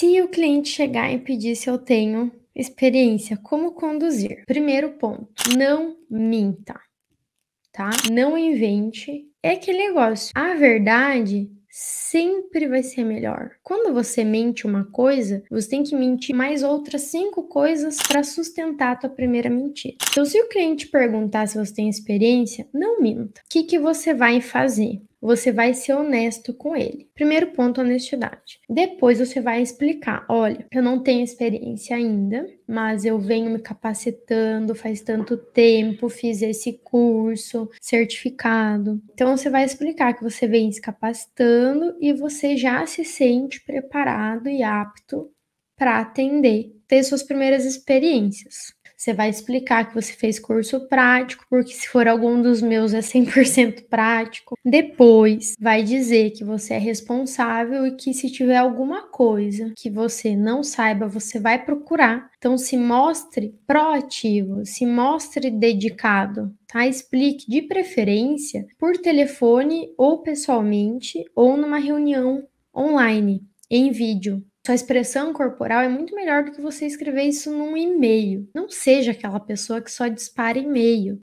Se o cliente chegar e pedir se eu tenho experiência, como conduzir? Primeiro ponto, não minta, tá? Não invente. É aquele negócio. A verdade sempre vai ser melhor. Quando você mente uma coisa, você tem que mentir mais outras cinco coisas para sustentar a tua primeira mentira. Então, se o cliente perguntar se você tem experiência, não minta. O que, que você vai fazer? você vai ser honesto com ele. Primeiro ponto, honestidade. Depois você vai explicar: olha, eu não tenho experiência ainda, mas eu venho me capacitando faz tanto tempo, fiz esse curso certificado. Então você vai explicar que você vem se capacitando e você já se sente preparado e apto para atender, ter suas primeiras experiências. Você vai explicar que você fez curso prático, porque se for algum dos meus é 100% prático. Depois, vai dizer que você é responsável e que se tiver alguma coisa que você não saiba, você vai procurar. Então, se mostre proativo, se mostre dedicado, tá? Explique de preferência por telefone ou pessoalmente ou numa reunião online, em vídeo, sua expressão corporal é muito melhor do que você escrever isso num e-mail. Não seja aquela pessoa que só dispara e-mail.